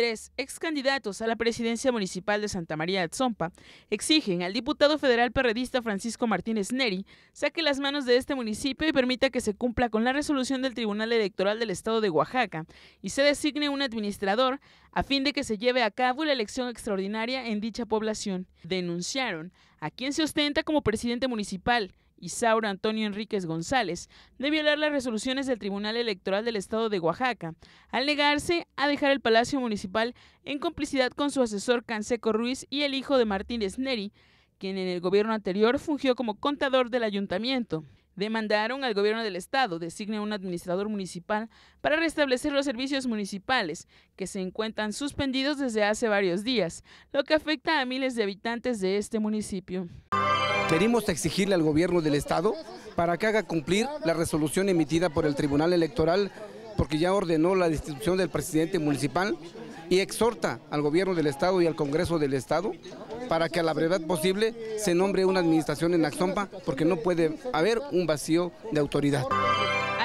Tres ex candidatos a la presidencia municipal de Santa María de exigen al diputado federal perredista Francisco Martínez Neri saque las manos de este municipio y permita que se cumpla con la resolución del Tribunal Electoral del Estado de Oaxaca y se designe un administrador a fin de que se lleve a cabo la elección extraordinaria en dicha población. Denunciaron a quien se ostenta como presidente municipal Isauro Antonio Enríquez González de violar las resoluciones del Tribunal Electoral del Estado de Oaxaca, al negarse a dejar el Palacio Municipal en complicidad con su asesor Canseco Ruiz y el hijo de Martínez Neri, quien en el gobierno anterior fungió como contador del ayuntamiento. Demandaron al gobierno del estado designe un administrador municipal para restablecer los servicios municipales que se encuentran suspendidos desde hace varios días, lo que afecta a miles de habitantes de este municipio. Venimos exigirle al gobierno del Estado para que haga cumplir la resolución emitida por el Tribunal Electoral, porque ya ordenó la destitución del presidente municipal y exhorta al gobierno del Estado y al Congreso del Estado para que a la brevedad posible se nombre una administración en Axompa, porque no puede haber un vacío de autoridad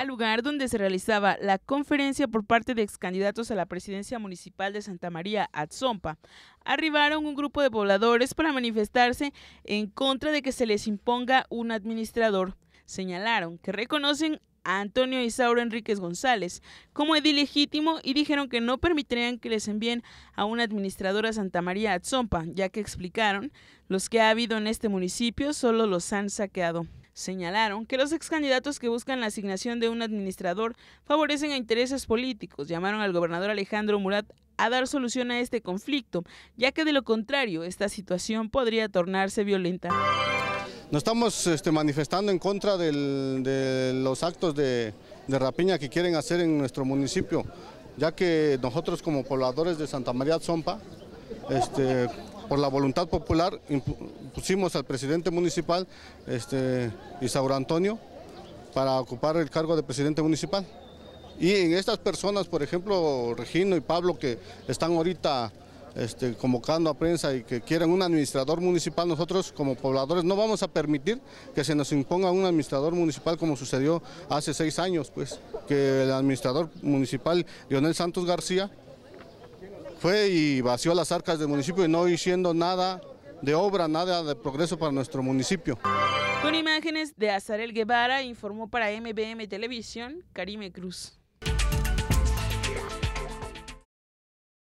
lugar donde se realizaba la conferencia por parte de ex candidatos a la presidencia municipal de Santa María, Atzompa, arribaron un grupo de pobladores para manifestarse en contra de que se les imponga un administrador. Señalaron que reconocen a Antonio Isauro Enríquez González como edil legítimo y dijeron que no permitirían que les envíen a un administrador a Santa María Atzompa, ya que explicaron, los que ha habido en este municipio solo los han saqueado. Señalaron que los ex candidatos que buscan la asignación de un administrador favorecen a intereses políticos. Llamaron al gobernador Alejandro Murat a dar solución a este conflicto, ya que de lo contrario esta situación podría tornarse violenta. Nos estamos este, manifestando en contra de los actos de, rapiña que quieren hacer en nuestro municipio, ya que nosotros como pobladores de Santa María Zompa este, por la voluntad popular pusimos al presidente municipal, este, Antonio, para ocupar el cargo de presidente municipal. Y en estas personas, por ejemplo, Regino y Pablo, que están ahorita este, convocando a prensa y que quieren un administrador municipal, nosotros como pobladores no vamos a permitir que se nos imponga un administrador municipal como sucedió hace seis años, pues, que el administrador municipal Leonel Santos García fue y vació las arcas del municipio y no hiciendo nada de obra, nada de progreso para nuestro municipio. Con imágenes de Azarel Guevara, informó para MBM Televisión, Karime Cruz.